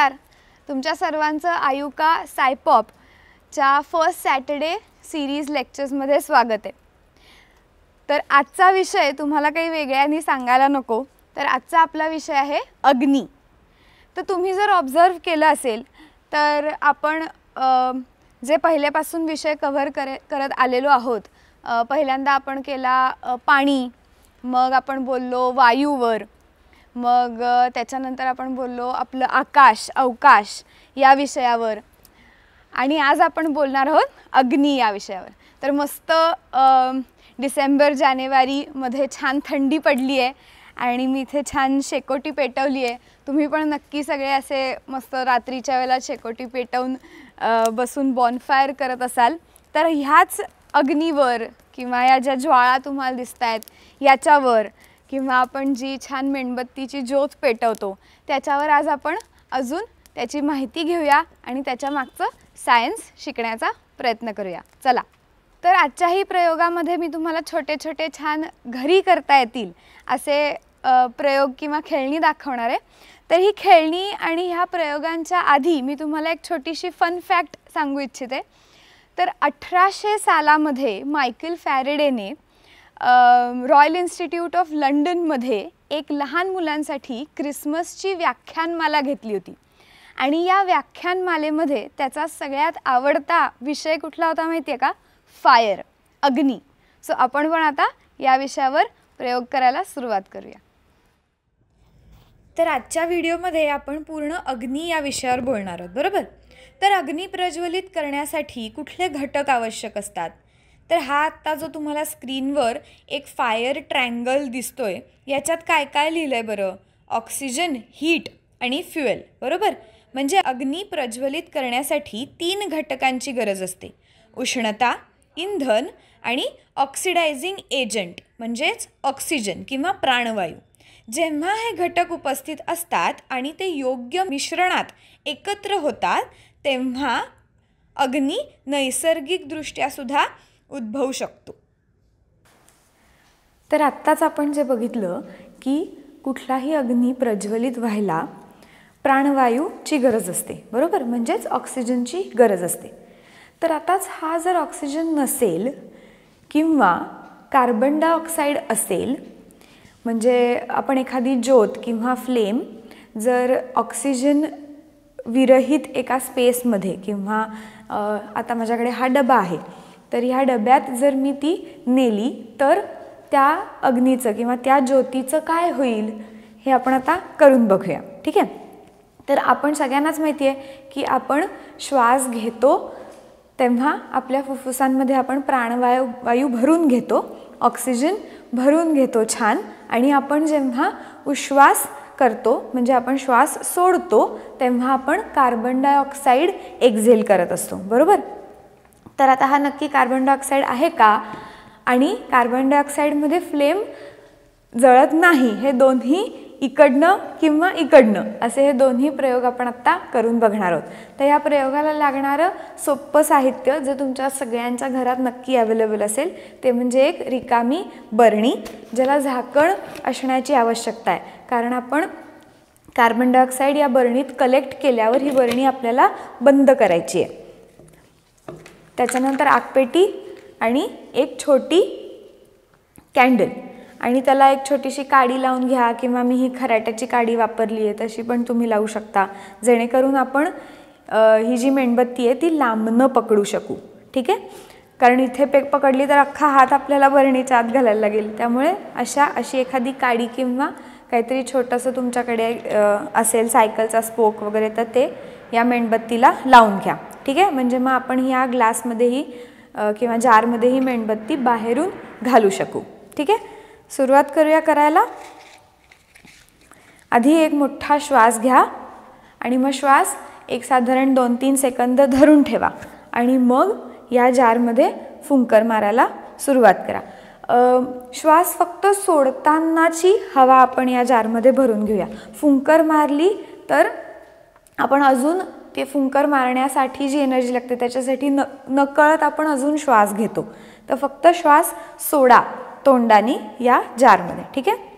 नमस्कार तुमच्या सर्वांचं आयुका सायपॉपच्या फर्स्ट सॅटर्डे सिरीज लेक्चर्समध्ये स्वागत आहे तर आजचा विषय तुम्हाला काही वेगळ्याने सांगायला नको तर आजचा आपला विषय आहे अग्नी तर तुम्ही जर ऑब्झर्व केलं असेल तर आपण जे पहिल्यापासून विषय कव्हर करे करत आलेलो आहोत पहिल्यांदा आपण केला पाणी मग आपण बोललो वायूवर मग त्याच्यानंतर आपण बोललो आपलं आकाश अवकाश या विषयावर आणि आज आपण बोलणार आहोत अग्नी या विषयावर तर मस्त डिसेंबर जानेवारीमध्ये छान थंडी पडली आहे आणि मी इथे छान शेकोटी पेटवली आहे तुम्ही पण नक्की सगळे असे मस्त रात्रीच्या वेळेला शेकोटी पेटवून बसून बॉनफायर करत असाल तर ह्याच अग्नीवर किंवा या ज्या ज्वाळा तुम्हाला दिसत आहेत याच्यावर किंवा आपण जी छान मेणबत्तीची ज्योत पेटवतो त्याच्यावर आज आपण अजून त्याची माहिती घेऊया आणि त्याच्या मागचं सायन्स शिकण्याचा प्रयत्न करूया चला तर आजच्याही प्रयोगामध्ये मी तुम्हाला छोटे छोटे छान घरी करता येतील असे प्रयोग किंवा खेळणी दाखवणार आहे तर ही खेळणी आणि ह्या प्रयोगांच्या आधी मी तुम्हाला एक छोटीशी फन फॅक्ट सांगू इच्छिते तर अठराशे सालामध्ये मायकल फॅरेडेने रॉयल इन्स्टिट्यूट ऑफ लंडनमध्ये एक लहान मुलांसाठी क्रिसमसची व्याख्यानमाला घेतली होती आणि या व्याख्यानमालेमध्ये त्याचा सगळ्यात आवडता विषय कुठला होता माहिती आहे का फायर अग्नी सो आपण पण आता या विषयावर प्रयोग करायला सुरुवात करूया तर आजच्या व्हिडिओमध्ये आपण पूर्ण अग्नी या विषयावर बोलणार आहोत बरोबर तर अग्नी प्रज्वलित करण्यासाठी कुठले घटक आवश्यक असतात तर हा आत्ता जो तुम्हाला स्क्रीनवर एक फायर ट्रँगल दिसतो आहे याच्यात काय काय लिहिलं आहे बरं ऑक्सिजन हीट आणि फ्युएल बरोबर म्हणजे अग्नी प्रज्वलित करण्यासाठी तीन घटकांची गरज असते उष्णता इंधन आणि ऑक्सिडायझिंग एजंट म्हणजेच ऑक्सिजन किंवा प्राणवायू जेव्हा हे घटक उपस्थित असतात आणि ते योग्य मिश्रणात एकत्र होतात तेव्हा अग्नी नैसर्गिकदृष्ट्यासुद्धा उद्भवू शकतो तर आत्ताच आपण जे बघितलं की कुठलाही अग्नी प्रज्वलित व्हायला प्राणवायूची गरज असते बरोबर म्हणजेच ऑक्सिजनची गरज असते तर आताच हा जर ऑक्सिजन नसेल किंवा कार्बन डायऑक्साईड असेल म्हणजे आपण एखादी ज्योत किंवा फ्लेम जर ऑक्सिजन विरहित एका स्पेसमध्ये किंवा आता माझ्याकडे हा डबा आहे तर ह्या डब्यात जर मी ती नेली तर त्या अग्नीचं किंवा त्या ज्योतीचं काय होईल हे आपण आता करून बघूया ठीक आहे तर आपण सगळ्यांनाच माहिती आहे की आपण श्वास घेतो तेव्हा आपल्या फुफ्फुसांमध्ये आपण प्राणवायू वायू भरून घेतो ऑक्सिजन भरून घेतो छान आणि आपण जेव्हा उश्वास करतो म्हणजे आपण श्वास सोडतो तेव्हा आपण कार्बन डायऑक्साईड एक्झेल करत असतो बरोबर तर आता हा नक्की कार्बन डायऑक्साईड आहे का आणि कार्बन डायऑक्साईडमध्ये फ्लेम जळत नाही हे दोन्ही इकडनं किंवा इकडनं असे हे दोन्ही प्रयोग आपण आत्ता करून बघणार आहोत तर या प्रयोगाला लागणारं सोपं साहित्य जे तुमच्या सगळ्यांच्या घरात नक्की अवेलेबल असेल ते म्हणजे एक रिकामी बरणी ज्याला झाकण असण्याची आवश्यकता आहे कारण आपण कार्बन डायऑक्साईड या बरणीत कलेक्ट केल्यावर ही बरणी आपल्याला बंद करायची आहे त्याच्यानंतर आगपेटी आणि एक छोटी कॅन्डल आणि त्याला एक छोटीशी काडी लावून घ्या किंवा मी ही खराट्याची काडी वापरली आहे तशी पण तुम्ही लावू शकता जेणेकरून आपण ही जी मेणबत्ती आहे ती लांबनं पकडू शकू ठीक आहे कारण इथे पेक पकडली तर अख्खा हात आपल्याला भरणीच्या आत घालायला लागेल त्यामुळे अशा अशी एखादी काडी किंवा काहीतरी छोटंसं तुमच्याकडे असेल सायकलचा स्पोक वगैरे तर ते या मेणबत्तीला लावून घ्या ठीक आहे म्हणजे मग आपण ह्या ग्लासमध्येही किंवा जारमध्येही मेणबत्ती बाहेरून घालू शकू ठीक आहे सुरुवात करूया करायला आधी एक मोठा श्वास घ्या आणि मग श्वास एक साधारण दोन तीन सेकंद धरून ठेवा आणि मग या जारमध्ये फुंकर मारायला सुरुवात करा श्वास फक्त सोडतानाची हवा आपण या जारमध्ये भरून घेऊया फुंकर मारली तर आपण अजून ते फुंकर मारण्यासाठी जी एनर्जी लागते त्याच्यासाठी न नकळत आपण अजून श्वास घेतो तर फक्त श्वास सोडा तोंडाने या जारमध्ये ठीक आहे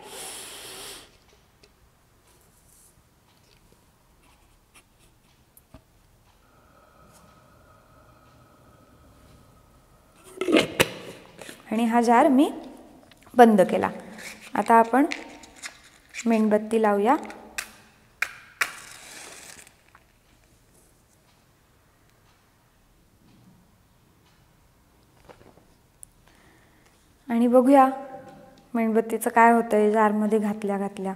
आणि हा जार मी बंद केला आता आपण मेणबत्ती लावूया आणि बघूया मेणबत्तीचं काय होतंय आहे जारमध्ये घातल्या घातल्या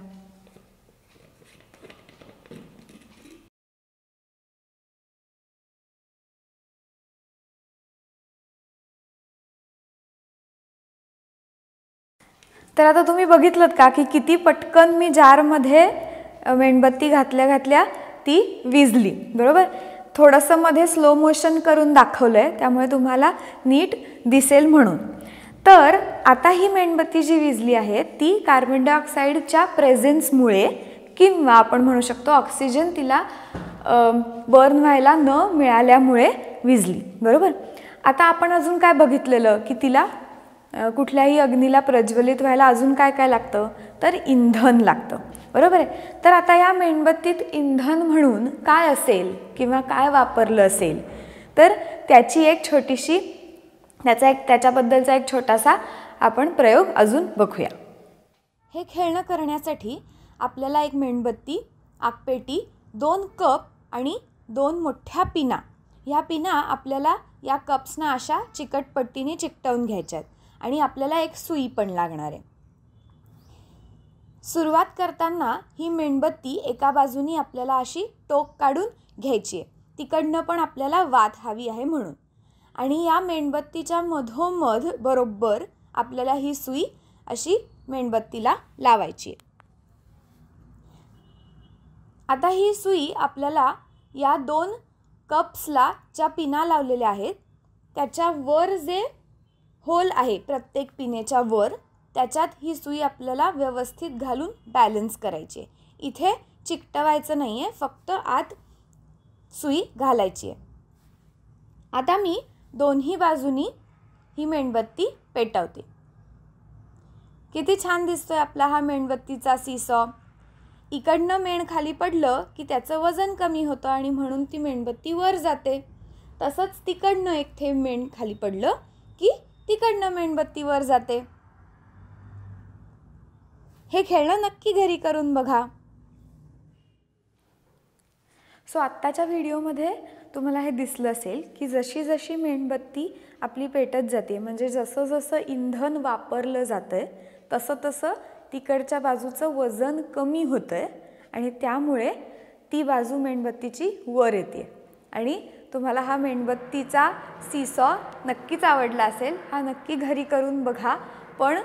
तर आता तुम्ही बघितलं का की किती पटकन मी जारमध्ये मेणबत्ती घातल्या घातल्या ती विजली बरोबर थोडंसं मध्ये स्लो मोशन करून दाखवलं आहे त्यामुळे तुम्हाला नीट दिसेल म्हणून तर आता ही मेणबत्ती जी विजली आहे ती कार्बन डायऑक्साईडच्या प्रेझेन्समुळे किंवा आपण म्हणू शकतो ऑक्सिजन तिला बर्न व्हायला न मिळाल्यामुळे विजली बरोबर आता आपण अजून काय बघितलेलं की तिला कुठल्याही अग्नीला प्रज्वलित व्हायला अजून काय काय लागतं तर इंधन लागतं बरोबर आहे तर आता या मेणबत्तीत इंधन म्हणून काय असेल किंवा काय वापरलं असेल तर त्याची एक छोटीशी त्याचा एक त्याच्याबद्दलचा एक छोटासा आपण प्रयोग अजून बघूया हे खेळणं करण्यासाठी आपल्याला एक मेणबत्ती आगपेटी दोन कप आणि दोन मोठ्या पिना ह्या पिना आपल्याला या कप्सना अशा चिकटपट्टीने चिकटवून घ्यायच्या आहेत आणि आपल्याला एक सुई पण लागणार आहे सुरुवात करताना ही मेणबत्ती एका बाजूनी आपल्याला अशी टोक काढून घ्यायची आहे तिकडनं पण आपल्याला वात हवी आहे म्हणून आणि या मेणबत्तीच्या मधोमध बरोबर आपल्याला ही सुई अशी मेणबत्तीला लावायची आता ही सुई आपल्याला या दोन कप्सला ज्या पिना लावलेल्या आहेत त्याच्या वर जे होल आहे प्रत्येक पिनेच्या वर त्याच्यात ही सुई आपल्याला व्यवस्थित घालून बॅलन्स करायची आहे इथे चिकटवायचं नाही आहे फक्त आत सुई घालायची आहे आता मी दोन्ही बाजूनी ही मेणबत्ती पेटवते किती छान दिसतोय आपला हा मेणबत्तीचा सीसॉ इकडनं मेण खाली पडलं की त्याचं वजन कमी होतं आणि म्हणून ती मेणबत्ती वर जाते तसंच तिकडनं एक थे मेण खाली पडलं की तिकडनं मेणबत्ती वर जाते हे खेळणं नक्की घरी करून बघा सो आत्ताच्या व्हिडिओमध्ये तुम्हाला हे दिसलं असेल की जशी जशी मेणबत्ती आपली पेटत जाते म्हणजे जसं जसं इंधन वापरलं जातं आहे तसं तसं तिकडच्या बाजूचं वजन कमी होतं आहे आणि त्यामुळे ती बाजू मेणबत्तीची वर येते आणि तुम्हाला हा मेणबत्तीचा सीसॉ नक्कीच आवडला असेल हा नक्की घरी करून बघा पण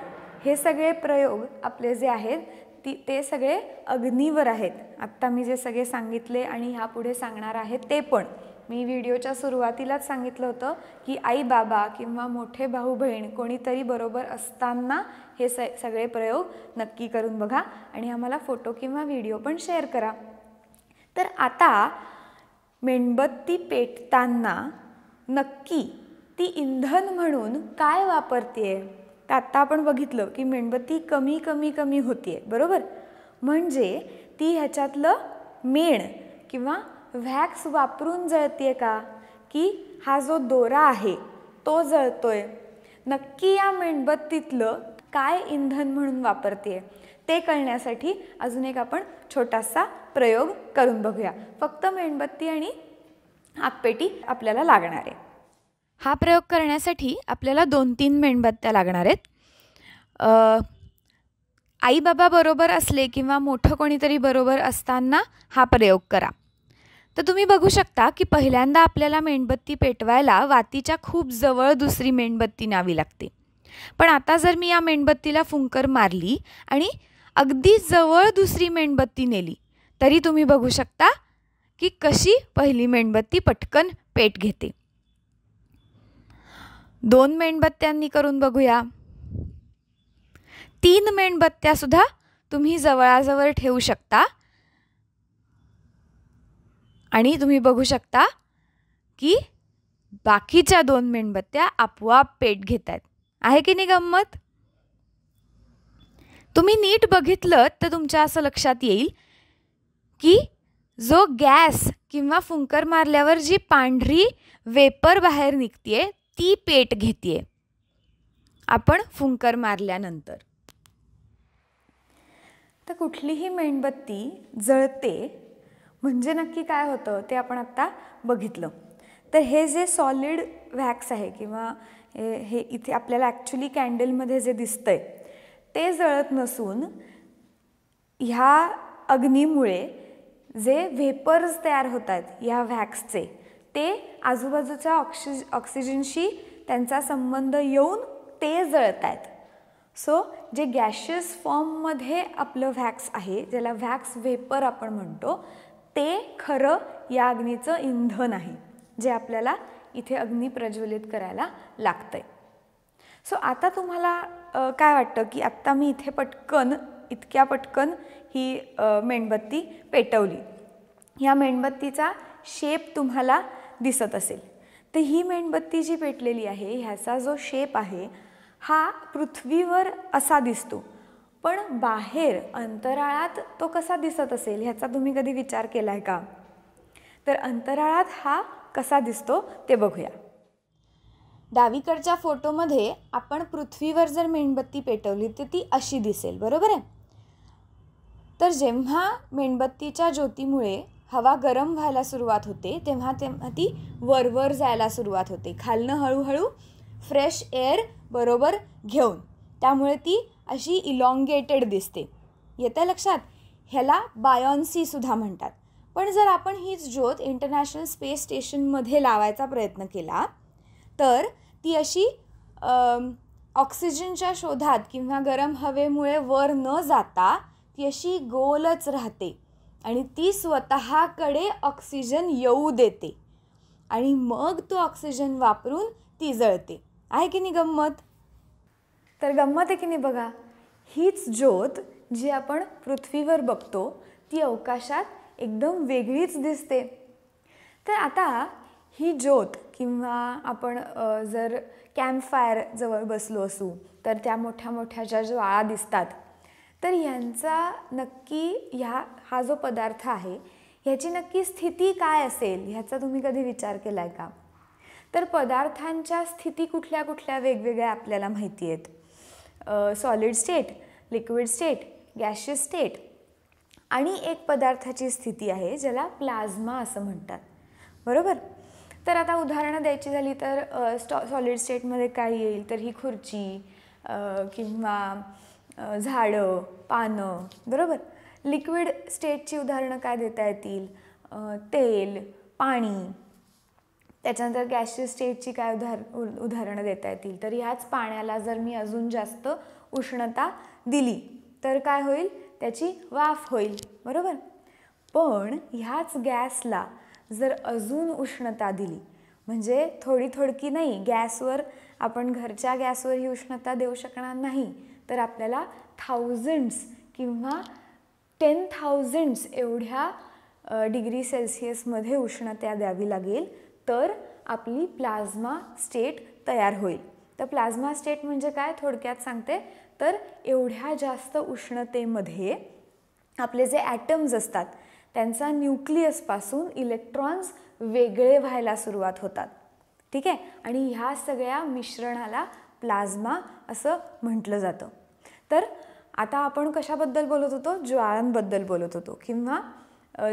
हे सगळे प्रयोग आपले जे आहेत ती ते सगळे अग्नीवर आहेत आत्ता मी जे सगळे सांगितले आणि ह्यापुढे सांगणार आहे ते पण मी व्हिडिओच्या सुरुवातीलाच सांगितलं होतं की आई बाबा किंवा मोठे भाऊ बहीण कोणीतरी बरोबर असताना हे स सगळे प्रयोग नक्की करून बघा आणि आम्हाला फोटो किंवा व्हिडिओ पण शेअर करा तर आता मेणबत्ती पेटताना नक्की ती इंधन म्हणून काय वापरते तर आत्ता आपण बघितलं की मेणबत्ती कमी कमी कमी होती आहे बरोबर म्हणजे ती ह्याच्यातलं मेण किंवा व्हॅक्स वापरून जळते का की हा जो दोरा आहे तो जळतोय नक्की या मेणबत्तीतलं काय इंधन म्हणून वापरते ते कळण्यासाठी अजून एक आपण छोटासा प्रयोग करून बघूया फक्त मेणबत्ती आणि आगपेटी आपल्याला लागणार आहे हा प्रयोग करण्यासाठी आपल्याला दोन तीन मेणबत्त्या लागणार आहेत आईबाबा बरोबर असले किंवा मोठं कोणीतरी बरोबर असताना हा प्रयोग करा तर तुम्ही बघू शकता की पहिल्यांदा आपल्याला मेणबत्ती पेटवायला वातीच्या खूप जवळ दुसरी मेणबत्ती न्यावी लागते पण आता जर मी या मेणबत्तीला फुंकर मारली आणि अगदी जवळ दुसरी मेणबत्ती नेली तरी तुम्ही बघू शकता की कशी पहिली मेणबत्ती पटकन पेट घेते दोन मेणबत्त्यांनी करून बघूया तीन मेणबत्त्या सुद्धा तुम्ही जवळाजवळ ठेवू शकता आणि तुम्ही बघू शकता की बाकीच्या दोन मेणबत्त्या आपोआप पेट घेत आहेत आहे की नाही गंमत तुम्ही नीट बघितलं तर तुमच्या असं लक्षात येईल की जो गॅस किंवा फुंकर मारल्यावर जी पांढरी वेपर बाहेर निघतीये ती पेट घेते आपण फुंकर मारल्यानंतर तर कुठलीही मेणबत्ती जळते म्हणजे नक्की काय होतं ते आपण आत्ता बघितलं तर हे जे सॉलिड व्हॅक्स आहे किंवा हे इथे आपल्याला ॲक्च्युली कॅन्डलमध्ये जे दिसतंय ते जळत नसून ह्या अग्नीमुळे जे व्हेपर्स तयार होत आहेत ह्या व्हॅक्सचे ते आजूबाजूच्या ऑक्सिज ऑक्सिजनशी त्यांचा संबंध येऊन ते जळत आहेत सो जे गॅशियस फॉर्ममध्ये आपलं व्हॅक्स आहे ज्याला व्हॅक्स वेपर आपण म्हणतो ते खरं या अग्नीचं इंधन आहे जे आपल्याला इथे अग्नी प्रज्वलित करायला लागतं आहे सो आता तुम्हाला काय वाटतं की आत्ता मी इथे पटकन इतक्या पटकन ही मेणबत्ती पेटवली या मेणबत्तीचा शेप तुम्हाला दिसत असेल तर ही मेणबत्ती जी पेटलेली आहे ह्याचा जो शेप आहे हा पृथ्वीवर असा दिसतो पण बाहेर अंतराळात तो कसा दिसत असेल ह्याचा तुम्ही कधी विचार केला आहे का तर अंतराळात हा कसा दिसतो ते बघूया डावीकडच्या फोटोमध्ये आपण पृथ्वीवर जर मेणबत्ती पेटवली तर ती अशी दिसेल बरोबर आहे तर जेव्हा मेणबत्तीच्या ज्योतीमुळे हवा गरम व्हायला सुरुवात होते तेव्हा तेव्हा ती वरवर जायला सुरुवात होते खालनं हळूहळू फ्रेश एअर बरोबर घेऊन त्यामुळे ती अशी इलॉंगेटेड दिसते येत्या लक्षात ह्याला बायॉन्सी म्हणतात पण जर आपण हीच ज्योत इंटरनॅशनल स्पेस स्टेशनमध्ये लावायचा प्रयत्न केला तर ती अशी ऑक्सिजनच्या शोधात किंवा गरम हवेमुळे वर न जाता ती अशी गोलच राहते आणि ती स्वतःकडे ऑक्सिजन येऊ देते आणि मग तो ऑक्सिजन वापरून ती जळते आहे की नाही गंमत तर गंमत आहे की नाही बघा हीच ज्योत जी आपण पृथ्वीवर बघतो ती अवकाशात एकदम वेगळीच दिसते तर आता ही ज्योत किंवा आपण जर कॅम्प फायर जवळ बसलो असू तर त्या मोठ्या मोठ्या ज्या ज्वाळा दिसतात तर यांचा नक्की ह्या हा जो पदार्थ आहे ह्याची नक्की स्थिती काय असेल ह्याचा तुम्ही कधी विचार केला आहे का तर पदार्थांच्या स्थिती कुठल्या कुठल्या वेगवेगळ्या आपल्याला माहिती आहेत solid state liquid state gaseous state आणि एक पदार्थाची स्थिती आहे ज्याला प्लाझ्मा असं म्हणतात बरोबर तर आता उदाहरणं द्यायची झाली तर स्टॉ सॉलिड स्टेटमध्ये काय येईल तर ही खुर्ची किंवा झाडं पानं बरोबर लिक्विड स्टेटची उदाहरणं काय देता येतील तेल पाणी त्याच्यानंतर गॅसची स्टेटची काय उदाहरण उदाहरणं देता येतील तर ह्याच पाण्याला जर मी अजून जास्त उष्णता दिली तर काय होईल त्याची वाफ होईल बरोबर पण ह्याच गॅसला जर अजून उष्णता दिली म्हणजे थोडी थोडकी नाही गॅसवर आपण घरच्या गॅसवर ही उष्णता देऊ शकणार नाही तर आपल्याला थाउजंड्स किंवा टेन थाउजंड्स एवढ्या डिग्री सेल्सिअसमध्ये उष्णता द्यावी लागेल तर आपली प्लाझ्मा स्टेट तयार होईल तर प्लाझ्मा स्टेट म्हणजे काय थोडक्यात सांगते तर एवढ्या जास्त उष्णतेमध्ये आपले जे ॲटम्स असतात त्यांचा न्यूक्लियसपासून इलेक्ट्रॉन्स वेगळे व्हायला सुरुवात होतात ठीक आहे आणि ह्या सगळ्या मिश्रणाला प्लाझ्मा असं म्हटलं जातं तर आता आपण कशाबद्दल बोलत होतो ज्वाळांबद्दल बोलत होतो किंवा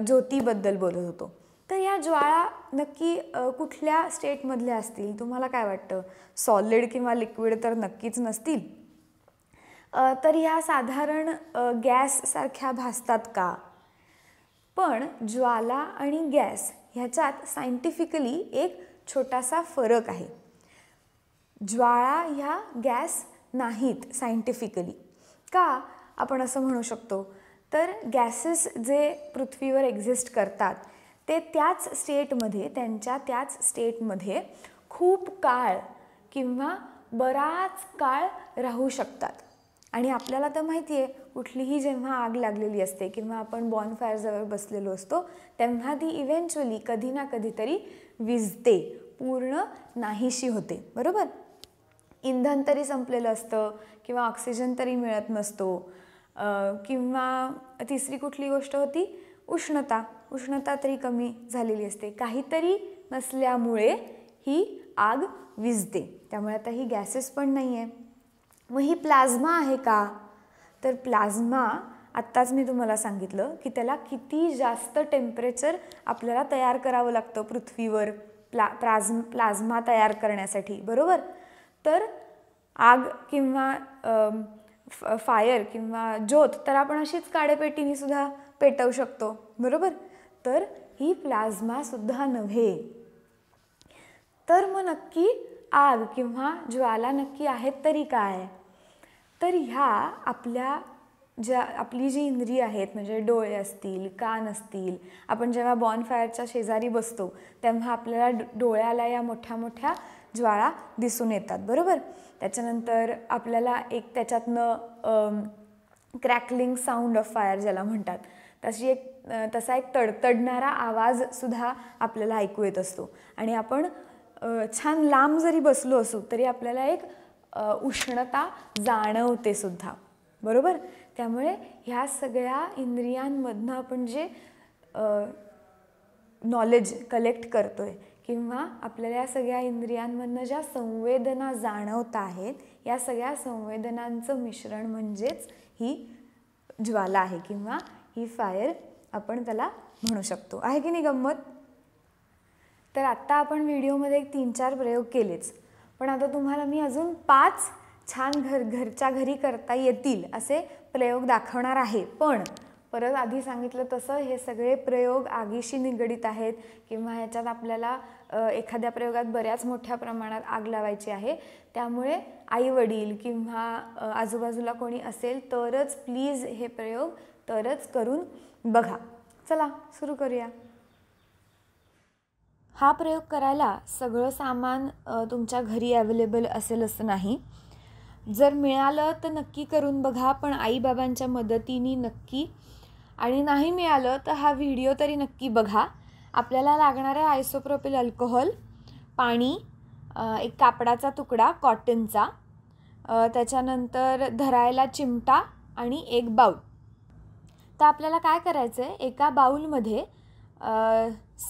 ज्योतीबद्दल बोलत होतो तर या ज्वाळा नक्की कुठल्या स्टेटमधल्या असतील तुम्हाला काय वाटतं सॉलिड किंवा लिक्विड तर नक्कीच नसतील तर ह्या साधारण गॅससारख्या भासतात का पण ज्वाला आणि गॅस ह्याच्यात सायंटिफिकली एक छोटासा फरक आहे ज्वाळा ह्या गॅस नाहीत सायंटिफिकली का आपण असं म्हणू शकतो तर गॅसेस जे पृथ्वीवर एक्झिस्ट करतात ते त्याच स्टेटमध्ये त्यांच्या त्याच स्टेटमध्ये खूप काळ किंवा बराच काळ राहू शकतात आणि आपल्याला तर माहिती आहे कुठलीही जेव्हा आग लागलेली असते किंवा आपण फायरजवळ बसलेलो असतो तेव्हा ती इव्हेंच्युअली कधी ना कधीतरी विजते पूर्ण नाहीशी होते बरोबर इंधन तरी संपलेलं असतं किंवा ऑक्सिजन तरी मिळत नसतो किंवा तिसरी कुठली गोष्ट होती उष्णता उष्णता तरी कमी झालेली असते काहीतरी नसल्यामुळे ही आग विजते त्यामुळे आता ही गॅसेस पण नाही आहे मग ही प्लाझ्मा आहे का तर प्लाझ्मा आत्ताच मी तुम्हाला सांगितलं की त्याला किती जास्त टेम्परेचर आपल्याला तयार करावं लागतं पृथ्वीवर प्ला प्लाझ्मा तयार करण्यासाठी बरोबर तर आग किंवा फायर किंवा ज्योत तर आपण अशीच काडेपेटीने सुद्धा पेटवू शकतो बरोबर तर ही प्लाझ्मासुद्धा नव्हे तर मग नक्की आग किंवा ज्वाला नक्की आहेत तरी काय तर ह्या आपल्या ज्या आपली जी इंद्रिय आहेत म्हणजे डोळे असतील कान असतील आपण जेव्हा बॉनफायरच्या शेजारी बसतो तेव्हा आपल्याला डोळ्याला या मोठ्या मोठ्या ज्वाळा दिसून येतात बरोबर त्याच्यानंतर आपल्याला एक त्याच्यातनं क्रॅकलिंग साऊंड ऑफ फायर ज्याला म्हणतात तशी एक तसा एक तडतडणारा आवाजसुद्धा आपल्याला ऐकू येत असतो आणि आपण छान लांब जरी बसलो असू तरी आपल्याला एक उष्णता जाणवते सुद्धा बरोबर त्यामुळे ह्या सगळ्या इंद्रियांमधनं आपण जे नॉलेज कलेक्ट करतो किंवा आपल्याला या सगळ्या इंद्रियांमधनं ज्या संवेदना जाणवत आहेत या सगळ्या संवेदनांचं मिश्रण म्हणजेच ही ज्वाला आहे किंवा ही फायर आपण त्याला म्हणू शकतो आहे की नाही गंमत तर आत्ता आपण व्हिडिओमध्ये एक तीन चार प्रयोग केलेच पण आता तुम्हाला मी अजून पाच छान घर घरच्या घरी करता येतील असे प्रयोग दाखवणार आहे पण परत आधी सांगितलं तसं हे सगळे प्रयोग आगीशी निगडीत आहेत किंवा ह्याच्यात आपल्याला एखाद्या प्रयोगात बऱ्याच मोठ्या प्रमाणात आग लावायची आहे त्यामुळे आई वडील किंवा आजूबाजूला कोणी असेल तरच प्लीज हे प्रयोग तरच करून बघा चला सुरू करूया हा प्रयोग करायला सगळं सामान तुमच्या घरी अवेलेबल असेल असं नाही जर मिळालं तर नक्की करून बघा पण आईबाबांच्या मदतीने नक्की आणि नाही मिळालं तर हा व्हिडिओ तरी नक्की बघा आपल्याला लागणार आहे आयसोप्रोपिल अल्कोहोल पाणी एक कापडाचा तुकडा कॉटनचा त्याच्यानंतर धरायला चिमटा आणि एक बाऊल तर आपल्याला काय करायचं आहे एका बाऊलमध्ये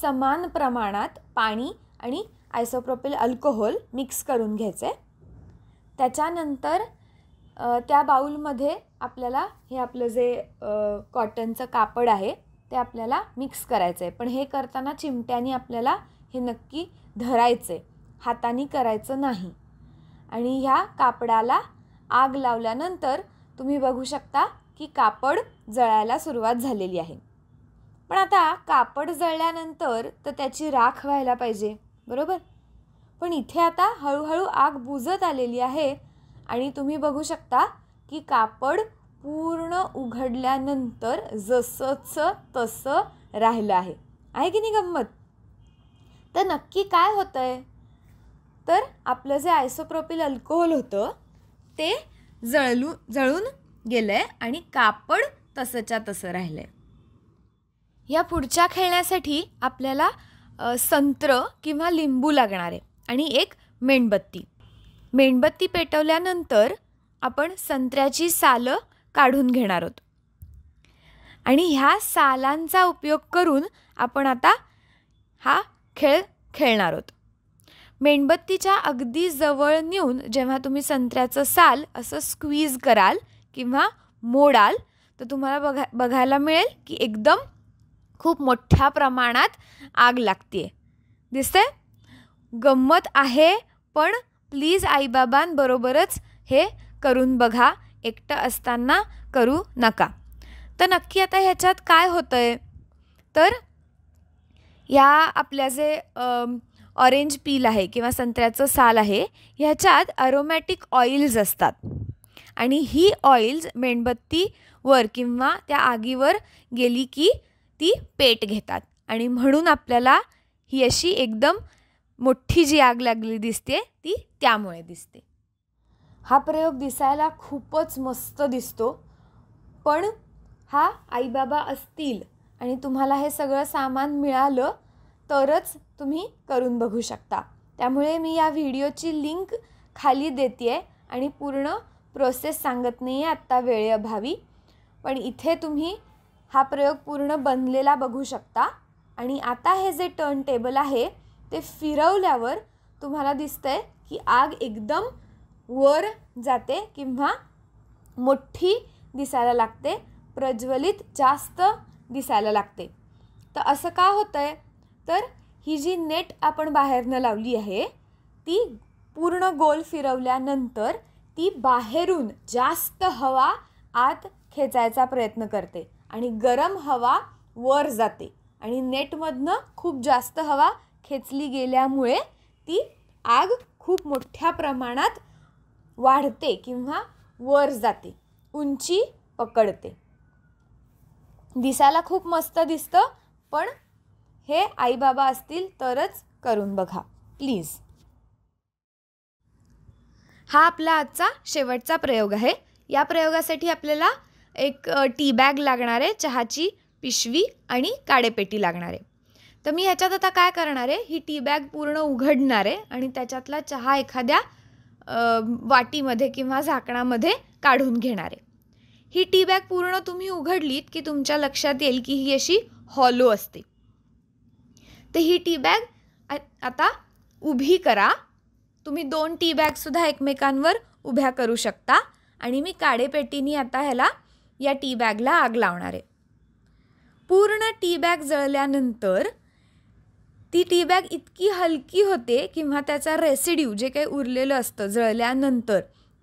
समान प्रमाणात पाणी आणि आयसोप्रोपिल अल्कोहोल मिक्स करून घ्यायचं आहे त्याच्यानंतर त्या बाऊलमध्ये आपल्याला हे आपलं जे कॉटनचं कापड आहे ते आपल्याला मिक्स करायचं आहे पण हे करताना चिमट्याने आपल्याला हे नक्की धरायचं आहे हाताने करायचं नाही आणि ह्या कापडाला आग लावल्यानंतर तुम्ही बघू शकता की कापड जळायला सुरुवात झालेली आहे पण आता कापड जळल्यानंतर तर त्याची राख व्हायला पाहिजे बरोबर पण इथे आता हळूहळू आग बुजत आलेली आहे आणि तुम्ही बघू शकता की कापड पूर्ण उघडल्यानंतर जसंचं तसं राहिलं आहे आहे की नाही गंमत तर नक्की काय होतं आहे तर आपलं जे आयसोप्रोपिल अल्कोहोल होतं ते जळलू जळून गेलं आहे आणि कापड तसंच्या तसं राहिलं आहे या पुढच्या खेळण्यासाठी आपल्याला संत्र किंवा लिंबू लागणार आहे आणि एक मेणबत्ती मेणबत्ती पेटवल्यानंतर आपण संत्र्याची सालं काढून घेणार आहोत आणि ह्या सालांचा उपयोग करून आपण आता हा खेळ खेळणार आहोत मेणबत्तीच्या अगदी जवळ नेऊन जेव्हा तुम्ही संत्र्याचं साल असं स्क्वीज कराल किंवा मोडाल तर तुम्हाला बघा बघायला मिळेल की एकदम खूप मोठ्या प्रमाणात आग लागते दिसते गंमत आहे पण प्लीज आईबाबांबरोबरच हे करून बघा एकटं असताना करू नका तर नक्की आता ह्याच्यात काय होतं आहे तर ह्या आपल्या जे ऑरेंज पील आहे किंवा संत्र्याचं साल आहे ह्याच्यात अरोमॅटिक ऑइल्स असतात आणि ही ऑइल्स मेणबत्तीवर किंवा त्या आगीवर गेली की ती पेट घेतात आणि म्हणून आपल्याला ही अशी एकदम मोठी जी आग लागली दिसते ती त्यामुळे दिसते हा प्रयोग दिसायला खूपच मस्त दिसतो पण हा आईबाबा असतील आणि तुम्हाला हे सगळं सामान मिळालं तरच तुम्ही करून बघू शकता त्यामुळे मी या व्हिडिओची लिंक खाली देते आहे आणि पूर्ण प्रोसेस सांगत नाही आहे आत्ता वेळेअभावी पण इथे तुम्ही हा प्रयोग पूर्ण बनलेला बघू शकता आणि आता हे जे टर्न टेबल आहे ते फिरवल्यावर तुम्हाला आहे की आग एकदम वर जाते किंवा मोठी दिसायला लागते प्रज्वलित जास्त दिसायला लागते तर असं का होतं आहे तर ही जी नेट आपण बाहेरनं लावली आहे ती पूर्ण गोल फिरवल्यानंतर ती बाहेरून जास्त हवा आत खेचायचा प्रयत्न करते आणि गरम हवा वर जाते आणि नेटमधनं खूप जास्त हवा खेचली गेल्यामुळे ती आग खूप मोठ्या प्रमाणात वाढते किंवा वर जाते उंची पकडते दिसायला खूप मस्त दिसतं पण हे आईबाबा असतील तरच करून बघा प्लीज हा आपला आजचा शेवटचा प्रयोग आहे या प्रयोगासाठी आपल्याला एक टी बॅग लागणार आहे चहाची पिशवी आणि काडेपेटी लागणार आहे तर मी ह्याच्यात आता काय करणार आहे ही टी बॅग पूर्ण उघडणार आहे आणि त्याच्यातला चहा एखाद्या वाटीमध्ये किंवा झाकणामध्ये काढून घेणार आहे ही टी बॅग पूर्ण तुम्ही उघडलीत की तुमच्या लक्षात येईल की ही अशी हॉलो असते तर ही टी बॅग आता उभी करा तुम्ही दोन टी बॅगसुद्धा एकमेकांवर उभ्या करू शकता आणि मी काडेपेटीनी आता ह्याला या टी बॅगला आग लावणार आहे पूर्ण टी बॅग जळल्यानंतर ती टी बॅग इतकी हलकी होते किंवा त्याचा रेसिड्यू जे काही उरलेलं असतं जळल्यानंतर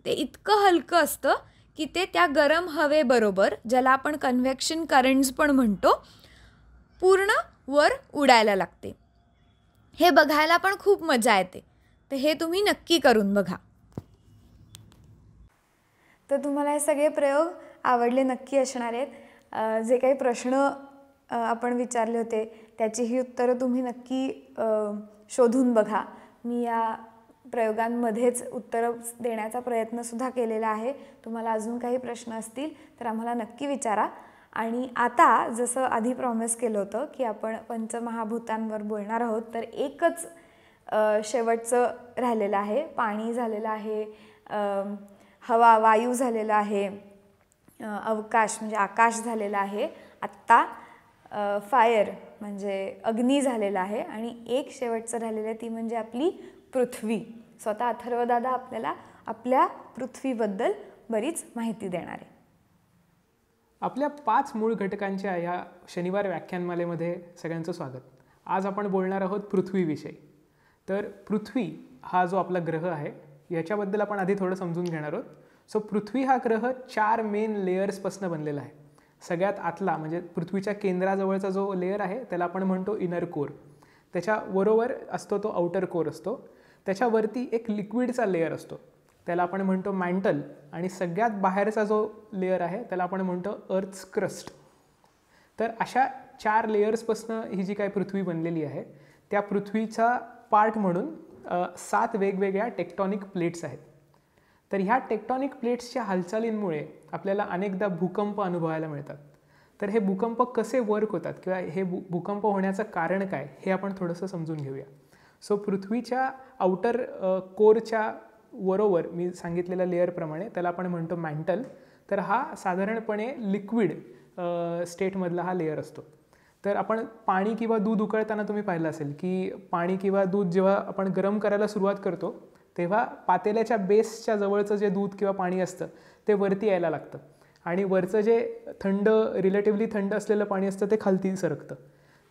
ते इतकं हलकं असतं की ते त्या गरम हवेबरोबर ज्याला आपण कन्व्हेक्शन करंट्स पण म्हणतो पूर्ण वर उडायला लागते हे बघायला पण खूप मजा येते तर हे तुम्ही नक्की करून बघा तर तुम्हाला हे सगळे प्रयोग आवडले नक्की असणार आहेत जे काही प्रश्न आपण विचारले होते त्याचीही उत्तरं तुम्ही नक्की शोधून बघा मी या प्रयोगांमध्येच उत्तरं देण्याचा प्रयत्नसुद्धा केलेला आहे तुम्हाला अजून काही प्रश्न असतील तर आम्हाला नक्की विचारा आणि आता जसं आधी प्रॉमिस केलं होतं की आपण पंचमहाभूतांवर बोलणार आहोत तर एकच शेवटचं राहिलेलं आहे पाणी झालेलं आहे हवा वायू झालेला आहे अवकाश म्हणजे आकाश झालेला आहे आत्ता फायर म्हणजे अग्नी झालेला आहे आणि एक शेवटचं झालेलं आहे ती म्हणजे आपली पृथ्वी स्वतः अथर्वदादा आपल्याला आपल्या पृथ्वीबद्दल बरीच माहिती देणार आहे आपल्या पाच मूळ घटकांच्या या शनिवार व्याख्यानमालेमध्ये सगळ्यांचं स्वागत आज आपण बोलणार आहोत पृथ्वीविषयी तर पृथ्वी हा जो आपला ग्रह आहे याच्याबद्दल आपण आधी थोडं समजून घेणार आहोत सो पृथ्वी हा ग्रह चार मेन लेयर्सपासून बनलेला आहे सगळ्यात आतला म्हणजे पृथ्वीच्या केंद्राजवळचा जो लेअर आहे त्याला आपण म्हणतो इनर कोर त्याच्याबरोबर असतो तो आउटर कोर असतो त्याच्यावरती एक लिक्विडचा लेअर असतो त्याला आपण म्हणतो मॅन्टल आणि सगळ्यात बाहेरचा जो लेअर आहे त्याला आपण म्हणतो अर्थ क्रस्ट तर अशा चार लेयर्सपासनं ही जी काय पृथ्वी बनलेली आहे त्या पृथ्वीचा पार्ट म्हणून सात वेगवेगळ्या टेक्टॉनिक प्लेट्स आहेत तर ह्या टेक्टॉनिक प्लेट्सच्या हालचालींमुळे आपल्याला अनेकदा भूकंप अनुभवायला मिळतात तर हे भूकंप कसे वर्क होतात किंवा हे भू भूकंप होण्याचं कारण काय हे आपण थोडंसं समजून घेऊया सो पृथ्वीच्या आउटर कोरच्या बरोबर मी सांगितलेल्या लेअरप्रमाणे त्याला आपण म्हणतो मॅन्टल तर हा साधारणपणे लिक्विड स्टेटमधला हा लेअर असतो तर आपण पाणी किंवा दूध उकळताना तुम्ही पाहिलं असेल की पाणी किंवा दूध जेव्हा आपण गरम करायला सुरुवात करतो तेव्हा पातेल्याच्या बेसच्या जवळचं जे दूध किंवा पाणी असतं ते वरती यायला लागतं आणि वरचं जे थंड रिलेटिव्हली थंड असलेलं पाणी असतं ते खालती सरकतं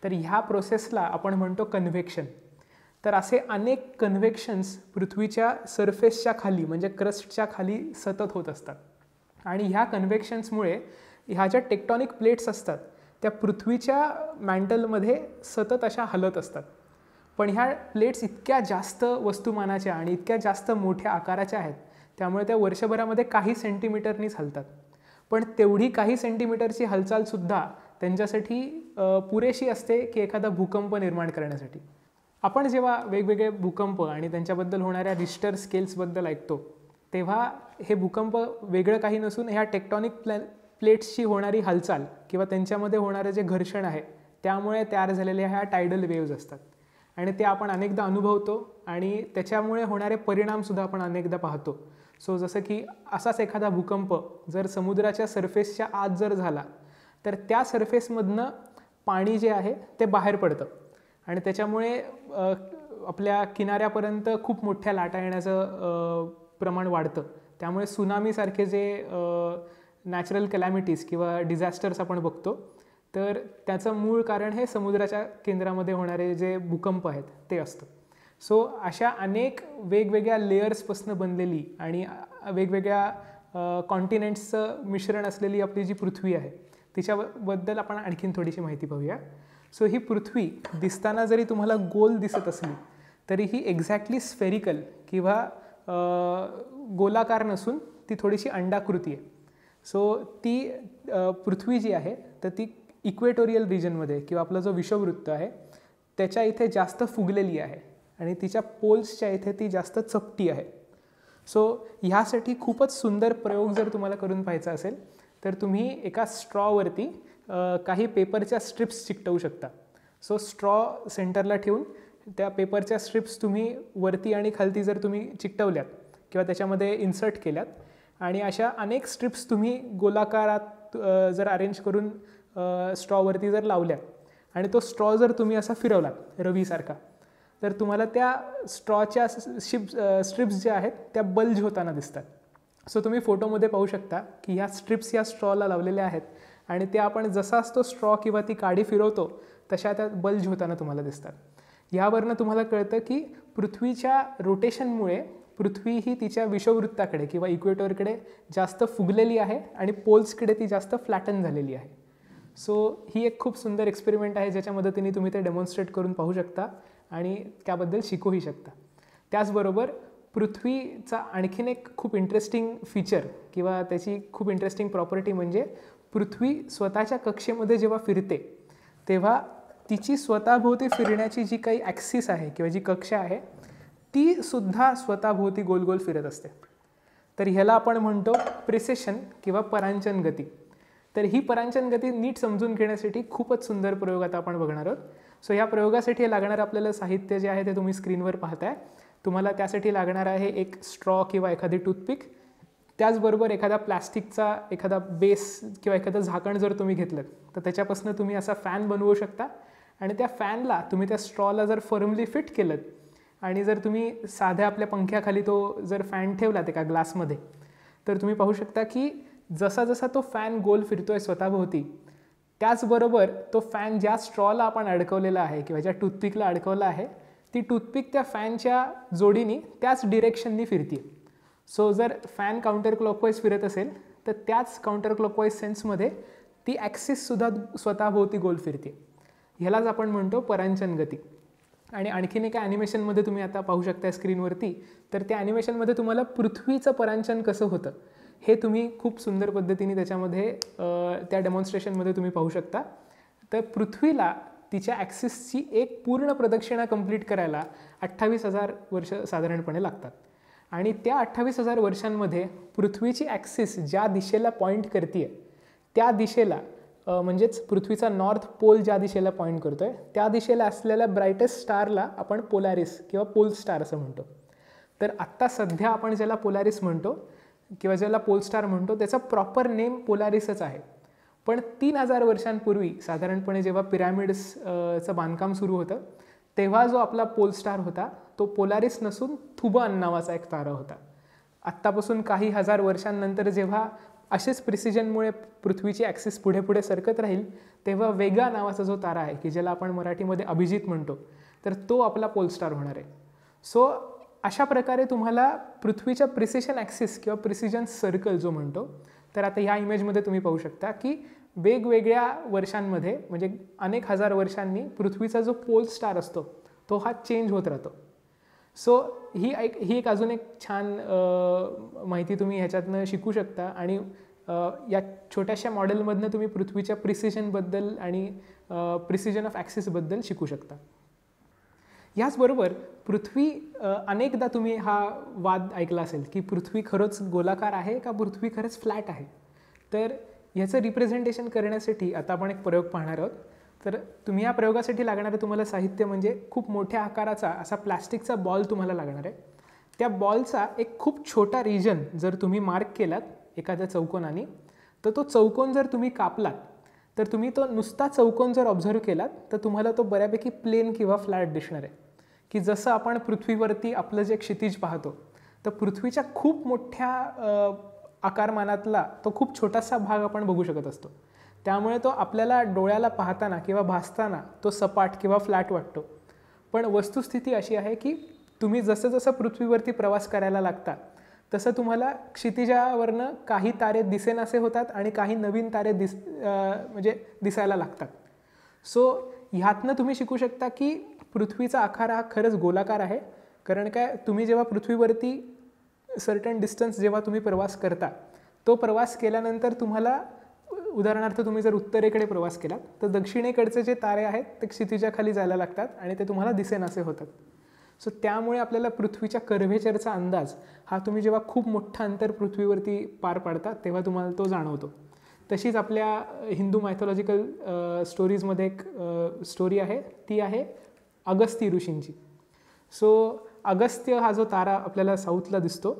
तर ह्या प्रोसेसला आपण म्हणतो कन्व्हेक्शन तर असे अनेक कन्व्हेक्शन्स पृथ्वीच्या सरफेसच्या खाली म्हणजे क्रस्टच्या खाली सतत होत असतात आणि ह्या कन्व्हेक्शन्समुळे ह्या ज्या टेक्टॉनिक प्लेट्स असतात त्या पृथ्वीच्या मॅन्टलमध्ये सतत अशा हलत असतात पण ह्या प्लेट्स इतक्या जास्त वस्तुमानाच्या आणि इतक्या जास्त मोठ्या आकाराच्या आहेत त्यामुळे त्या वर्षभरामध्ये काही सेंटीमीटरनीच हलतात पण तेवढी काही सेंटीमीटरची हालचालसुद्धा त्यांच्यासाठी पुरेशी असते की एखादा भूकंप निर्माण करण्यासाठी आपण जेव्हा वेगवेगळे भूकंप आणि त्यांच्याबद्दल होणाऱ्या रिस्टर स्केल्सबद्दल ऐकतो तेव्हा हे भूकंप वेगळं काही नसून ह्या टेक्टॉनिक प्लॅन प्लेट्सची होणारी हालचाल किंवा त्यांच्यामध्ये होणारं जे घर्षण आहे त्यामुळे तयार झालेल्या ह्या टायडल वेव्ज असतात आणि ते आपण अनेकदा अनुभवतो आणि त्याच्यामुळे होणारे परिणामसुद्धा आपण अनेकदा पाहतो सो जसं की असाच एखादा भूकंप जर समुद्राच्या सरफेसच्या आत जर झाला तर त्या सरफेसमधनं पाणी जे आहे ते बाहेर पडतं आणि त्याच्यामुळे आपल्या किनाऱ्यापर्यंत खूप मोठ्या लाटा येण्याचं प्रमाण वाढतं त्यामुळे सुनामीसारखे जे नॅचरल कॅलॅमिटीज किंवा डिझास्टर्स आपण बघतो तर त्याचं मूळ कारण हे समुद्राच्या केंद्रामध्ये होणारे जे भूकंप आहेत ते असतं सो अशा अनेक वेगवेगळ्या लेयर्सपासून बनलेली आणि वेगवेगळ्या कॉन्टिनेंट्सचं मिश्रण असलेली आपली जी पृथ्वी आहे तिच्याबद्दल आपण आणखीन थोडीशी माहिती पाहूया सो ही पृथ्वी दिसताना जरी तुम्हाला गोल दिसत असली तरी ही एक्झॅक्टली स्फेरिकल किंवा गोलाकार नसून ती थोडीशी अंडाकृती आहे सो ती पृथ्वी जी आहे तर ती इक्वेटोरियल रिजनमध्ये किंवा आपला जो विषववृत्त आहे त्याच्या इथे जास्त फुगलेली आहे आणि तिच्या पोल्सच्या इथे ती जास्त चपटी आहे सो ह्यासाठी खूपच सुंदर प्रयोग जर तुम्हाला करून पाहायचा असेल तर तुम्ही एका स्ट्रॉवरती काही पेपरच्या स्ट्रिप्स चिकटवू शकता सो स्ट्रॉ सेंटरला ठेवून त्या पेपरच्या स्ट्रिप्स तुम्ही वरती आणि खालती जर तुम्ही चिकटवल्यात किंवा त्याच्यामध्ये इन्सर्ट केल्यात आणि अशा अनेक स्ट्रिप्स तुम्ही गोलाकारात जर अरेंज करून स्ट्रॉवरती जर लावल्या आणि तो स्ट्रॉ जर तुम्ही असा फिरवला रवीसारखा तर तुम्हाला त्या स्ट्रॉच्या शिप स्ट्रिप्स ज्या आहेत त्या बल्ज होताना दिसतात सो तुम्ही फोटोमध्ये पाहू शकता की ह्या स्ट्रिप्स या स्ट्रॉला लावलेल्या आहेत आणि त्या आपण जसाच तो स्ट्रॉ किंवा ती काडी फिरवतो तशा त्या बल्ज होताना तुम्हाला दिसतात ह्यावरनं तुम्हाला कळतं की पृथ्वीच्या रोटेशनमुळे पृथ्वी ही तिच्या विषववृत्ताकडे किंवा इक्वेटरकडे जास्त फुगलेली आहे आणि पोल्सकडे ती जास्त फ्लॅटन झालेली आहे सो ही एक खूप सुंदर एक्सपेरिमेंट आहे ज्याच्या मदतीने तुम्ही ते डेमॉन्स्ट्रेट करून पाहू शकता आणि त्याबद्दल शिकूही शकता त्याचबरोबर पृथ्वीचा आणखीन एक खूप इंटरेस्टिंग फीचर किंवा त्याची खूप इंटरेस्टिंग प्रॉपर्टी म्हणजे पृथ्वी स्वतःच्या कक्षेमध्ये जेव्हा फिरते तेव्हा तिची स्वतःभोवती फिरण्याची जी काही ॲक्सिस आहे किंवा जी कक्षा आहे ती सुद्धा स्वतःभोवती गोल गोल फिरत असते तर ह्याला आपण म्हणतो प्रिसेशन किंवा परांचन गती तर ही परांचन गती नीट समजून घेण्यासाठी खूपच सुंदर प्रयोग आता आपण बघणार आहोत सो ह्या प्रयोगासाठी लागणारं आपल्याला साहित्य जे आहे ते तुम्ही स्क्रीनवर पाहताय तुम्हाला त्यासाठी लागणार आहे एक स्ट्रॉ किंवा एखादी टूथपिक त्याचबरोबर एखादा प्लॅस्टिकचा एखादा बेस किंवा एखादं झाकण जर तुम्ही घेतलं तर त्याच्यापासून तुम्ही असा फॅन बनवू शकता आणि त्या फॅनला तुम्ही त्या स्ट्रॉला जर फर्मली फिट केलं आणि जर तुम्ही साध्या आपल्या पंख्याखाली तो जर फॅन ठेवला ते का ग्लासमध्ये तर तुम्ही पाहू शकता की जसा जसा तो फॅन गोल फिरतो आहे स्वतःभोवती त्याचबरोबर तो फॅन ज्या स्ट्रॉला आपण अडकवलेला आहे किंवा ज्या टूथपिकला अडकवला आहे ती टूथपिक त्या फॅनच्या जोडीनी त्याच डिरेक्शननी फिरते सो जर फॅन काउंटर क्लॉकवाईज फिरत असेल तर त्याच काउंटर क्लॉकवाईज सेन्समध्ये ती ॲक्सिससुद्धा स्वतःभोवती गोल फिरते ह्यालाच आपण म्हणतो परांचन गती आणि आणखीन एका ॲनिमेशनमध्ये तुम्ही आता पाहू शकता स्क्रीनवरती तर त्या ॲनिमेशनमध्ये तुम्हाला पृथ्वीचं परांचन कसं होतं हे तुम्ही खूप सुंदर पद्धतीने त्याच्यामध्ये त्या डेमॉन्स्ट्रेशनमध्ये तुम्ही पाहू शकता तर पृथ्वीला तिच्या ॲक्सिसची एक पूर्ण प्रदक्षिणा कंप्लीट करायला अठ्ठावीस हजार वर्ष साधारणपणे लागतात आणि त्या अठ्ठावीस हजार वर्षांमध्ये पृथ्वीची ॲक्सिस ज्या दिशेला पॉईंट करते त्या दिशेला म्हणजेच पृथ्वीचा नॉर्थ पोल ज्या दिशेला पॉईंट करतो आहे त्या दिशेला असलेल्या ब्राईटेस्ट स्टारला आपण पोलारिस किंवा पोल स्टार असं म्हणतो तर आत्ता सध्या आपण ज्याला पोलारिस म्हणतो किंवा ज्याला पोल स्टार म्हणतो त्याचा प्रॉपर नेम पोलारिसच आहे पण तीन हजार वर्षांपूर्वी साधारणपणे जेव्हा पिरॅमिड्सचं बांधकाम सुरू होतं तेव्हा जो आपला पोल स्टार होता तो पोलारिस नसून थुबान नावाचा एक तारा होता आत्तापासून काही हजार वर्षांनंतर जेव्हा असेच प्रिसिजनमुळे पृथ्वीची ॲक्सिस पुढे पुढे सरकत राहील तेव्हा वेगा नावाचा जो तारा आहे की ज्याला आपण मराठीमध्ये अभिजित म्हणतो तर तो आपला पोलस्टार होणार आहे सो अशा प्रकारे तुम्हाला पृथ्वीच्या प्रिसिशन ॲक्सिस किंवा प्रिसिजन सर्कल जो म्हणतो तर आता ह्या इमेजमध्ये तुम्ही पाहू शकता की वेगवेगळ्या वर्षांमध्ये म्हणजे अनेक हजार वर्षांनी पृथ्वीचा जो पोल स्टार असतो तो हा चेंज होत राहतो सो ही एक ही एक अजून एक छान माहिती तुम्ही ह्याच्यातनं शिकू शकता आणि या छोट्याशा मॉडेलमधनं तुम्ही पृथ्वीच्या प्रिसिजनबद्दल आणि प्रिसिजन ऑफ ॲक्सिसबद्दल शिकू शकता याचबरोबर पृथ्वी अनेकदा तुम्ही हा वाद ऐकला असेल की पृथ्वी खरंच गोलाकार आहे का पृथ्वी खरंच फ्लॅट आहे तर ह्याचं रिप्रेझेंटेशन करण्यासाठी आता आपण एक प्रयोग पाहणार आहोत तर तुम्ही या प्रयोगासाठी लागणारं तुम्हाला साहित्य म्हणजे खूप मोठ्या आकाराचा असा प्लास्टिकचा बॉल तुम्हाला लागणार आहे त्या बॉलचा एक खूप छोटा रिजन जर तुम्ही मार्क केलात एखाद्या चौकोनाने तर तो चौकोन जर तुम्ही कापलात तर तुम्ही तो नुसता चौकोन जर ऑब्झर्व केलात तर तुम्हाला तो बऱ्यापैकी प्लेन किंवा फ्लॅट दिसणार आहे की जसं आपण पृथ्वीवरती आपलं जे क्षितिज पाहतो तर पृथ्वीच्या खूप मोठ्या आकारमानातला तो खूप छोटासा भाग आपण बघू शकत असतो त्यामुळे तो आपल्याला डोळ्याला पाहताना किंवा भासताना तो सपाट किंवा फ्लॅट वाटतो पण वस्तुस्थिती अशी आहे की तुम्ही जसं जसं पृथ्वीवरती प्रवास करायला लागता तसं तुम्हाला क्षितिजावरनं काही तारे दिसेनासे होतात आणि काही नवीन तारे दिस म्हणजे दिसायला लागतात सो ह्यातनं तुम्ही शिकू शकता की पृथ्वीचा आकार हा खरंच गोलाकार आहे कारण काय तुम्ही जेव्हा पृथ्वीवरती सर्टन डिस्टन्स जेव्हा तुम्ही प्रवास करता तो प्रवास केल्यानंतर तुम्हाला उदाहरणार्थ तुम्ही जर उत्तरेकडे प्रवास केलात तर दक्षिणेकडचे जे तारे आहेत ते क्षितिजाखाली जायला लागतात आणि ते तुम्हाला दिसेनासे होतात सो त्यामुळे आपल्याला पृथ्वीच्या कर्व्हेचरचा अंदाज हा तुम्ही जेव्हा खूप मोठं अंतर पृथ्वीवरती पार पाडता तेव्हा तुम्हाला तो जाणवतो तशीच आपल्या हिंदू मायथॉलॉजिकल स्टोरीजमध्ये एक स्टोरी आहे ती आहे अगस्ती ऋषींची सो अगस्त्य हा जो तारा आपल्याला साऊथला दिसतो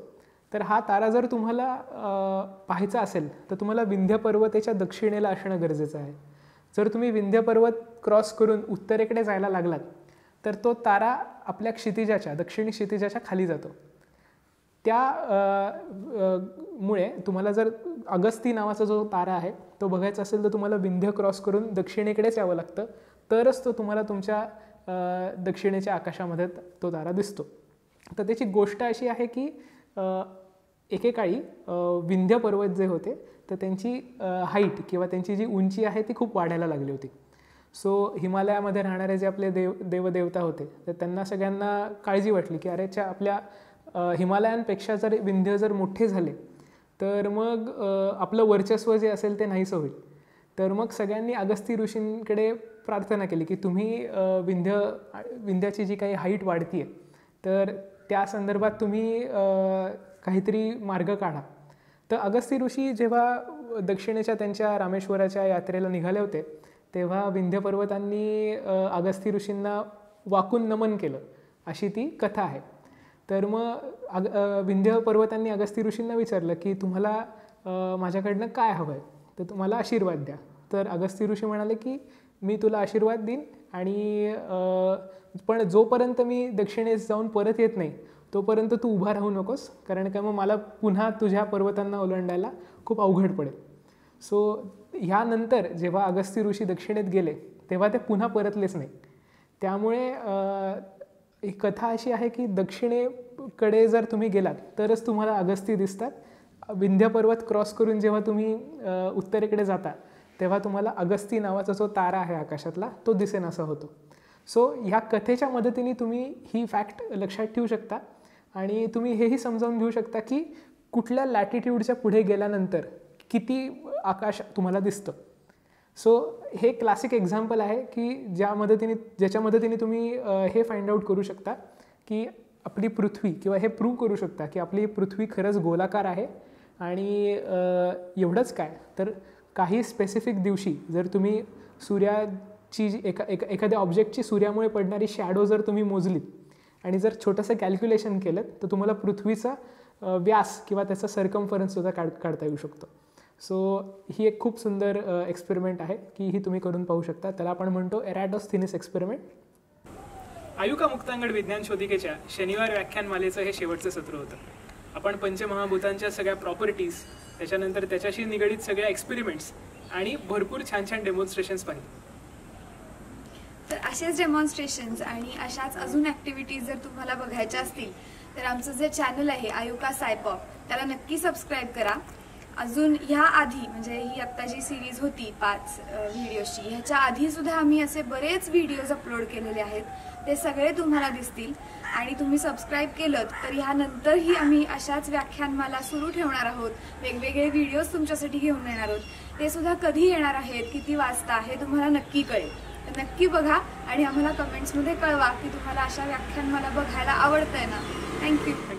तर हा तारा जर तुम्हाला पाहायचा असेल तर तुम्हाला विंध्य पर्वतेच्या दक्षिणेला असणं गरजेचं आहे जर तुम्ही विंध्य पर्वत क्रॉस करून उत्तरेकडे जायला लागलात तर तो तारा आपल्या क्षितिजाच्या दक्षिणी क्षितिजाच्या खाली जातो त्या मुळे तुम्हाला जर अगस्ती नावाचा जो तारा आहे तो बघायचा असेल तर तुम्हाला विंध्य क्रॉस करून दक्षिणेकडेच यावं लागतं तरच तो तुम्हाला तुमच्या दक्षिणेच्या आकाशामध्ये तो तारा दिसतो तर त्याची गोष्ट अशी आहे की एकेकाळी विंध्य पर्वत जे होते तर त्यांची हाईट किंवा त्यांची जी उंची आहे ती खूप वाढायला लागली होती सो हिमालयामध्ये राहणारे जे आपले देव देवदेवता होते तर त्यांना सगळ्यांना काळजी वाटली की अरेच्या आपल्या हिमालयांपेक्षा जर विंध्य जर मोठे झाले तर मग आपलं वर्चस्व जे असेल ते नाहीसं होईल तर मग सगळ्यांनी अगस्ती ऋषींकडे प्रार्थना केली की तुम्ही विंध्य विंध्याची जी काही हाईट वाढती आहे तर त्या संदर्भात तुम्ही काहीतरी मार्ग काढा तर अगस्ती ऋषी जेव्हा दक्षिणेच्या त्यांच्या रामेश्वराच्या यात्रेला निघाले होते तेव्हा विंध्य पर्वतांनी अगस्ती ऋषींना वाकून नमन केलं अशी ती कथा आहे तर मग अग विंध्य पर्वतांनी अगस्ती ऋषींना विचारलं की तुम्हाला माझ्याकडनं काय हवं आहे तर तुम्हाला आशीर्वाद द्या तर अगस्ती ऋषी म्हणाले की मी तुला आशीर्वाद देईन आणि पण जोपर्यंत मी दक्षिणेस जाऊन परत येत नाही तोपर्यंत तू उभा राहू नकोस कारण काय मग मला पुन्हा तुझ्या पर्वतांना ओलांडायला खूप अवघड पडेल सो ह्यानंतर जेव्हा अगस्ती ऋषी दक्षिणेत गेले तेव्हा ते पुन्हा परतलेच नाही त्यामुळे ही कथा अशी आहे की दक्षिणेकडे जर तुम्ही गेलात तरच तुम्हाला अगस्ती दिसतात विंध्य पर्वत क्रॉस करून जेव्हा तुम्ही उत्तरेकडे जाता तेव्हा तुम्हाला अगस्ती नावाचा जो तारा आहे आकाशातला तो दिसेन असा होतो सो ह्या कथेच्या मदतीने तुम्ही ही फॅक्ट लक्षात ठेवू शकता आणि तुम्ही हेही समजावून घेऊ शकता की कुठल्या लॅटिट्यूडच्या पुढे गेल्यानंतर किती आकाश तुम्हाला दिसतं सो हे क्लासिक एक्झाम्पल आहे की ज्या मदतीने ज्याच्या मदतीने तुम्ही हे फाइंड आऊट करू शकता की आपली पृथ्वी किंवा हे प्रूव्ह करू शकता की आपली पृथ्वी खरंच गोलाकार आहे आणि एवढंच काय तर काही स्पेसिफिक दिवशी जर तुम्ही सूर्याची जी एका एका एखाद्या ऑब्जेक्टची सूर्यामुळे पडणारी शॅडो जर तुम्ही मोजलीत आणि जर छोटंसं कॅल्क्युलेशन केलं तर तुम्हाला पृथ्वीचा व्यास किंवा त्याचा सरकमफरन्ससुद्धा काढ काढता येऊ शकतो सो ही एक खूप सुंदर एक्सपेरिमेंट आहे की ही तुम्ही करून पाहू शकता त्याला आपण म्हणतो एरॅडॉस्थिनिस एक्सपेरिमेंट आयुका मुक्तांगड विज्ञान शोधिकेच्या शनिवार व्याख्यानमालेचं हे शेवटचं सत्र होतं आपण पंचमहाभूतांच्या सगळ्या प्रॉपर्टीज त्याच्यानंतर त्याच्याशी निगडीत सगळ्या एक्सपेरिमेंट्स आणि भरपूर छान छान डेमॉन्स्ट्रेशन्स पाहिजे तर असेच डेमॉन्स्ट्रेशन्स आणि अशाच अजून ॲक्टिव्हिटीज जर तुम्हाला बघायच्या असतील तर आमचं जे चॅनल आहे आयुका सायपॉप त्याला नक्की सबस्क्राईब करा अजून ह्या आधी म्हणजे ही आत्ता जी सिरीज होती पाच व्हिडिओची ह्याच्या आधी सुद्धा आम्ही असे बरेच व्हिडिओज अपलोड केलेले आहेत ते सगळे तुम्हाला दिसतील आणि तुम्ही सबस्क्राईब केलं तर ह्यानंतरही आम्ही अशाच व्याख्यानमाला सुरू ठेवणार आहोत वेगवेगळे व्हिडिओज तुमच्यासाठी घेऊन येणार आहोत ते सुद्धा कधी येणार आहेत किती वाजता हे तुम्हाला नक्की कळेल नक्की बघा आणि आम्हाला कमेंट्समध्ये कळवा की तुम्हाला अशा व्याख्यान मला बघायला आवडतंय ना थँक्यू